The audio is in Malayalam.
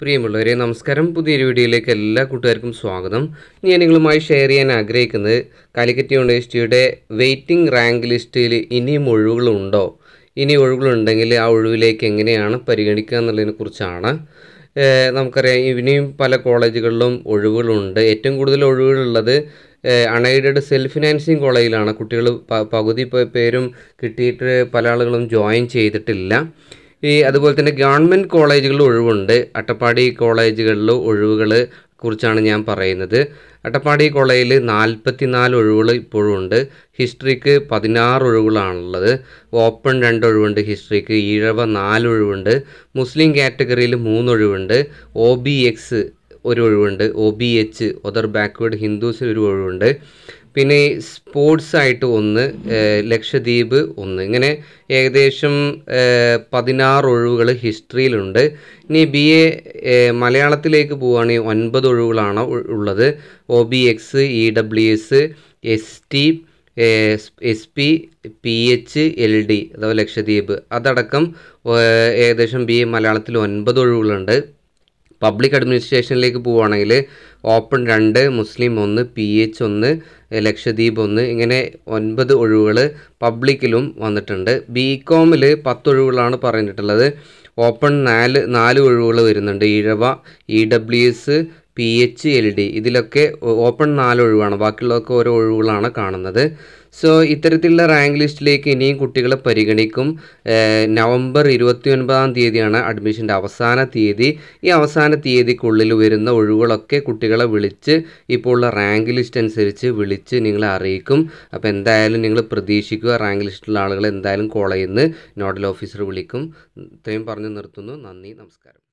പ്രിയമുള്ളവരെ നമസ്കാരം പുതിയൊരു വീഡിയോയിലേക്ക് എല്ലാ കൂട്ടുകാർക്കും സ്വാഗതം ഞാൻ നിങ്ങളുമായി ഷെയർ ചെയ്യാൻ ആഗ്രഹിക്കുന്നത് കാലിക്കറ്റ് യൂണിവേഴ്സിറ്റിയുടെ വെയിറ്റിംഗ് റാങ്ക് ലിസ്റ്റിൽ ഇനിയും ഒഴിവുകളുണ്ടോ ഇനി ഒഴിവുകളുണ്ടെങ്കിൽ ആ ഒഴിവിലേക്ക് എങ്ങനെയാണ് പരിഗണിക്കുക കുറിച്ചാണ് നമുക്കറിയാം ഇനിയും പല കോളേജുകളിലും ഒഴിവുകളുണ്ട് ഏറ്റവും കൂടുതൽ ഒഴിവുകളുള്ളത് അൺഎയ്ഡഡ് സെൽഫ് ഫിനാൻസിങ് കോളേജിലാണ് കുട്ടികൾ പകുതി പേരും കിട്ടിയിട്ട് പല ആളുകളും ജോയിൻ ചെയ്തിട്ടില്ല ഈ അതുപോലെ തന്നെ ഗവൺമെൻറ് കോളേജുകളിൽ ഒഴിവുണ്ട് അട്ടപ്പാടി കോളേജുകളിൽ ഒഴിവുകൾ കുറിച്ചാണ് ഞാൻ പറയുന്നത് അട്ടപ്പാടി കോളേജിൽ നാൽപ്പത്തി നാല് ഒഴിവുകൾ ഇപ്പോഴും ഉണ്ട് ഹിസ്റ്ററിക്ക് പതിനാറ് ഒഴിവുകളാണുള്ളത് ഓപ്പൺ രണ്ട് ഒഴിവുണ്ട് ഹിസ്റ്ററിക്ക് ഈഴവ നാല് ഒഴിവുണ്ട് മുസ്ലിം കാറ്റഗറിയിൽ മൂന്ന് ഒഴിവുണ്ട് ഒ ബി എക്സ് ഒരു ഒഴിവുണ്ട് O B H other backward ഹിന്ദുസിൽ ഒരു ഒഴിവുണ്ട് പിന്നെ സ്പോർട്സ് ആയിട്ട് ഒന്ന് ലക്ഷദ്വീപ് ഒന്ന് ഇങ്ങനെ ഏകദേശം പതിനാറ് ഒഴിവുകൾ ഹിസ്റ്ററിയിലുണ്ട് ഇനി ബി എ മലയാളത്തിലേക്ക് പോവുകയാണെങ്കിൽ ഒൻപത് ഒഴിവുകളാണ് ഉള്ളത് O B X E W S S T S P P H L D അഥവാ ലക്ഷദ്വീപ് അതടക്കം ഏകദേശം ബി എ മലയാളത്തിൽ ഒൻപത് ഒഴിവുകളുണ്ട് പബ്ലിക് അഡ്മിനിസ്ട്രേഷനിലേക്ക് പോവുകയാണെങ്കിൽ ഓപ്പൺ രണ്ട് മുസ്ലിം ഒന്ന് പി എച്ച് ഒന്ന് ലക്ഷദ്വീപ് ഒന്ന് ഇങ്ങനെ ഒൻപത് ഒഴിവുകൾ പബ്ലിക്കിലും വന്നിട്ടുണ്ട് ബി കോമിൽ ഒഴിവുകളാണ് പറഞ്ഞിട്ടുള്ളത് ഓപ്പൺ നാല് നാല് ഒഴിവുകൾ വരുന്നുണ്ട് Ezhava E W S P H L D ഇതിലൊക്കെ ഓപ്പൺ നാലൊഴിവാണ് ബാക്കിയുള്ളതൊക്കെ ഓരോ ഒഴിവുകളാണ് കാണുന്നത് സോ ഇത്തരത്തിലുള്ള റാങ്ക് ലിസ്റ്റിലേക്ക് ഇനിയും കുട്ടികളെ പരിഗണിക്കും നവംബർ ഇരുപത്തി ഒൻപതാം തീയതിയാണ് അഡ്മിഷൻ്റെ അവസാന തീയതി ഈ അവസാന തീയതിക്കുള്ളിൽ വരുന്ന ഒഴിവുകളൊക്കെ കുട്ടികളെ വിളിച്ച് ഇപ്പോൾ ഉള്ള റാങ്ക് ലിസ്റ്റ് അനുസരിച്ച് വിളിച്ച് നിങ്ങളെ അറിയിക്കും അപ്പോൾ എന്തായാലും നിങ്ങൾ പ്രതീക്ഷിക്കുക റാങ്ക് ലിസ്റ്റിലുള്ള ആളുകൾ എന്തായാലും കോൾ ചെയ്യുന്ന നോഡൽ ഓഫീസർ വിളിക്കും ഇത്രയും പറഞ്ഞു നിർത്തുന്നു നന്ദി നമസ്കാരം